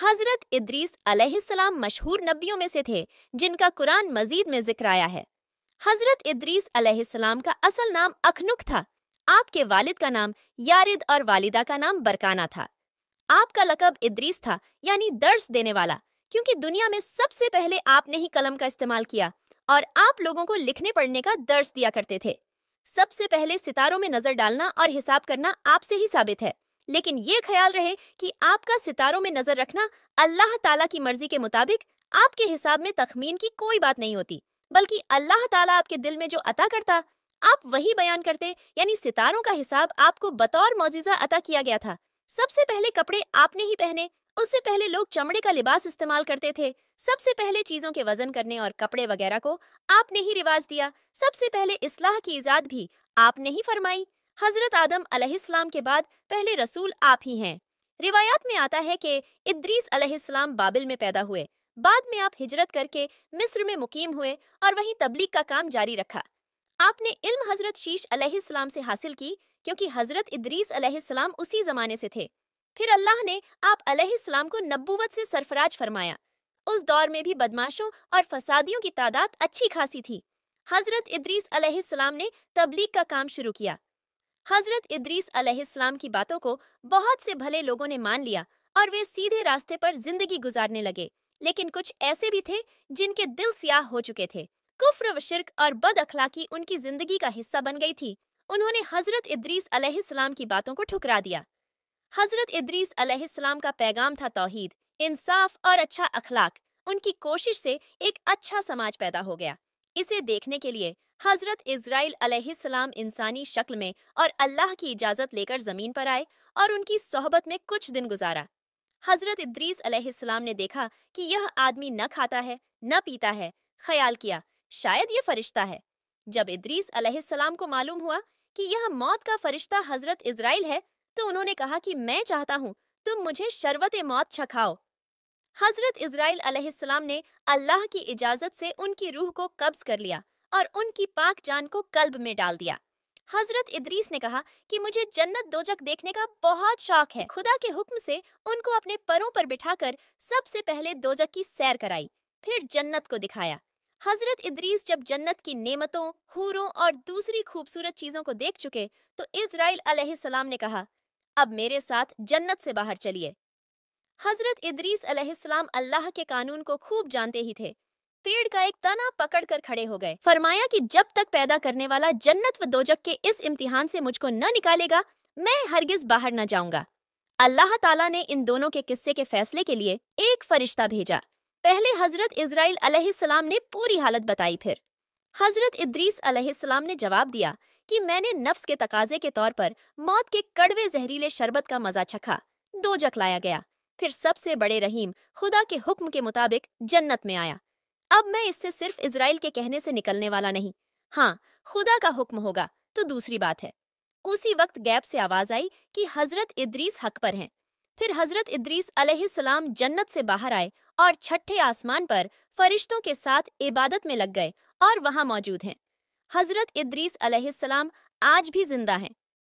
हजरत इद्रीस अलैहिस्सलाम मशहूर नबियों में से थे जिनका कुरान मजीद में जिक्र आया है हजरत इद्रीस अलैहिस्सलाम का असल नाम अखनुक था आपके वालिद का नाम यारिद और वालिदा का नाम बरकाना था आपका लकब इद्रीस था यानी दर्स देने वाला क्योंकि दुनिया में सबसे पहले आपने ही कलम का इस्तेमाल किया और आप लोगों को लिखने पढ़ने का दर्स दिया करते थे सबसे पहले सितारों में नजर डालना और हिसाब करना आपसे ही साबित है लेकिन ये ख्याल रहे कि आपका सितारों में नजर रखना अल्लाह ताला की मर्जी के मुताबिक आपके हिसाब में तखमीन की कोई बात नहीं होती बल्कि अल्लाह ताला आपके दिल में जो अता करता आप वही बयान करते यानी सितारों का हिसाब आपको बतौर मोजिजा अता किया गया था सबसे पहले कपड़े आपने ही पहने उससे पहले लोग चमड़े का लिबास इस्तेमाल करते थे सबसे पहले चीजों के वजन करने और कपड़े वगैरह को आपने ही रिवाज दिया सबसे पहले इसलाह की ईजाद भी आपने ही फरमाई हजरत आदम अलैहिस्सलाम के बाद पहले रसूल आप ही हैं रिवायात में आता है कि इद्रीस अलैहिस्सलाम बाबिल में पैदा हुए बाद में आप हिजरत करके मिस्र में मुकीम हुए और वहीं तबलीग का काम जारी रखा आपने इल्म हजरत शीश अलैहिस्सलाम से हासिल की क्योंकि हजरत इद्रीस अलैहिस्सलाम उसी जमाने से थे फिर अल्लाह ने आप अलैहिस्सलाम को नब्बुवत से सरफराज फरमाया उस दौर में भी बदमाशों और फसादियों की तादाद अच्छी खासी थी हजरत इद्रीस अलैहिस्सलाम ने तबलीग का काम शुरू किया हजरत इदरीस अलैहिस्सलाम की बातों को बहुत से भले लोगों ने मान लिया और वे सीधे रास्ते पर जिंदगी गुजारने लगे लेकिन कुछ ऐसे भी थे जिनके दिल सियाह हो चुके थे कुफ्र व और बद अखलाकी उनकी जिंदगी का हिस्सा बन गई थी उन्होंने हजरत इदरीस अलैहिस्सलाम की बातों को ठुकरा दिया हजरत इदरीस अलैहिस्सलाम का पैगाम था तौहीद इंसाफ और अच्छा अखलाक उनकी कोशिश से एक अच्छा समाज पैदा हो गया इसे देखने के लिए हजरत इसराइल अलैहिस्सलाम इंसानी शक्ल में और अल्लाह की इजाज़त लेकर ज़मीन पर आए और उनकी सोहबत में कुछ दिन गुजारा हजरत इद्रीस अलैहिस्सलाम ने देखा कि यह आदमी न खाता है न पीता है ख्याल किया शायद यह फरिश्ता है जब इद्रीस अलैहिस्सलाम को मालूम हुआ कि यह मौत का फरिश्ता हजरत इसराइल है तो उन्होंने कहा कि मैं चाहता हूँ तुम मुझे शरबत मौत छखाओ हजरत इसराइल अलैहिस्सलाम ने अल्लाह की इजाजत से उनकी रूह को कब्ज कर लिया और उनकी पाक जान को कल्ब में डाल दिया हजरत इदरीस ने कहा कि मुझे जन्नत दोजक देखने का बहुत शौक है खुदा के हुक्म से उनको अपने परों पर बिठाकर सबसे पहले दोजक की सैर कराई फिर जन्नत को दिखाया हजरत इदरीस जब जन्नत की नेमतों हूरों और दूसरी खूबसूरत चीजों को देख चुके तो इसराइल अलैहिस्सलाम ने कहा अब मेरे साथ जन्नत से बाहर चलिए हजरत इदरीस अलैहिस्सलाम अल्लाह के कानून को खूब जानते ही थे पेड़ का एक तना पकड़ कर खड़े हो गए फरमाया कि जब तक पैदा करने वाला जन्नत व दोजक के इस इम्तिहान से मुझको न निकालेगा मैं हरगिज बाहर न जाऊंगा अल्लाह ताला ने इन दोनों के किस्से के फैसले के लिए एक फरिश्ता भेजा पहले हजरत इसराइल अलैहिस्सलाम ने पूरी हालत बताई फिर हजरत इदरीस अलैहिस्सलाम ने जवाब दिया कि मैंने नफ्स के तकाजे के तौर पर मौत के कड़वे जहरीले शरबत का मजा चखा दो जक लाया गया फिर सबसे बड़े रहीम खुदा के हुक्म के मुताबिक जन्नत में आया अब मैं इससे सिर्फ इसराइल के कहने से निकलने वाला नहीं हाँ खुदा का हुक्म होगा तो दूसरी बात है उसी वक्त गैप से आवाज आई कि हजरत इद्रीस हक पर हैं फिर हजरत इद्रीस अलैहिस्सलाम जन्नत से बाहर आए और छठे आसमान पर फरिश्तों के साथ इबादत में लग गए और वहां मौजूद हैं हजरत इद्रीस अलैहिस्सलाम आज भी जिंदा हैं